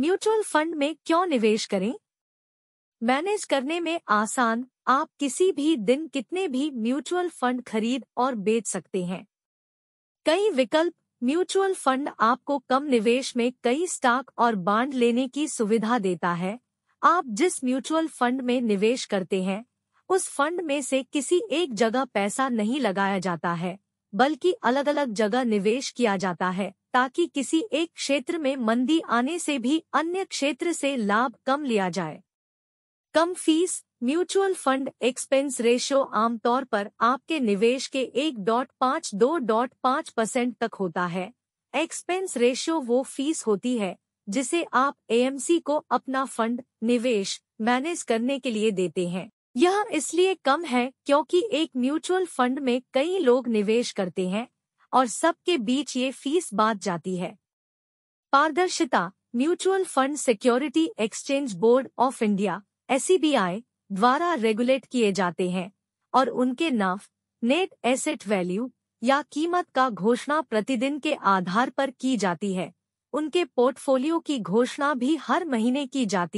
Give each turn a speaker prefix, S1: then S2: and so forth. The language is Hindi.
S1: म्यूचुअल फंड में क्यों निवेश करें मैनेज करने में आसान आप किसी भी दिन कितने भी म्यूचुअल फंड खरीद और बेच सकते हैं कई विकल्प म्यूचुअल फंड आपको कम निवेश में कई स्टॉक और बांड लेने की सुविधा देता है आप जिस म्यूचुअल फंड में निवेश करते हैं उस फंड में से किसी एक जगह पैसा नहीं लगाया जाता है बल्कि अलग अलग जगह निवेश किया जाता है ताकि किसी एक क्षेत्र में मंदी आने से भी अन्य क्षेत्र से लाभ कम लिया जाए कम fees mutual fund expense ratio आमतौर पर आपके निवेश के एक डॉट पाँच दो डॉट पाँच परसेंट तक होता है एक्सपेंस रेशियो वो फीस होती है जिसे आप एएमसी को अपना फंड निवेश मैनेज करने के लिए देते हैं यह इसलिए कम है क्योंकि एक म्यूचुअल फंड में कई लोग निवेश करते हैं और सबके बीच ये फीस बांट जाती है पारदर्शिता mutual fund security exchange board of India एस द्वारा रेगुलेट किए जाते हैं और उनके नाफ नेट एसेट वैल्यू या कीमत का घोषणा प्रतिदिन के आधार पर की जाती है उनके पोर्टफोलियो की घोषणा भी हर महीने की जाती